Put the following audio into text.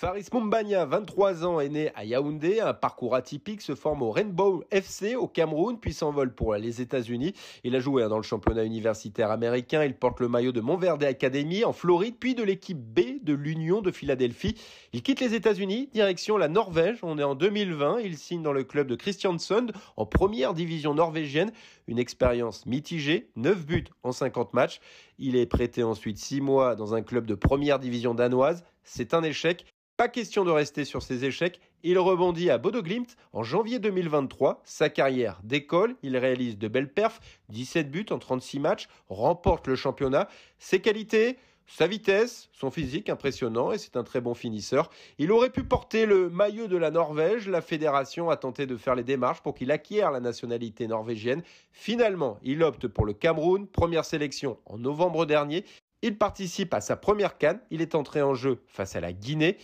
Faris Mumbania, 23 ans, est né à Yaoundé, un parcours atypique, se forme au Rainbow FC au Cameroun, puis s'envole pour les États-Unis. Il a joué hein, dans le championnat universitaire américain, il porte le maillot de Montverde Academy en Floride, puis de l'équipe B de l'Union de Philadelphie. Il quitte les États-Unis, direction la Norvège, on est en 2020, il signe dans le club de Kristiansund en première division norvégienne, une expérience mitigée, 9 buts en 50 matchs. Il est prêté ensuite 6 mois dans un club de première division danoise, c'est un échec. Pas question de rester sur ses échecs. Il rebondit à Bodoglimt en janvier 2023. Sa carrière décolle. Il réalise de belles perfs. 17 buts en 36 matchs. Remporte le championnat. Ses qualités sa vitesse, son physique impressionnant et c'est un très bon finisseur. Il aurait pu porter le maillot de la Norvège. La fédération a tenté de faire les démarches pour qu'il acquière la nationalité norvégienne. Finalement, il opte pour le Cameroun, première sélection en novembre dernier. Il participe à sa première canne, il est entré en jeu face à la Guinée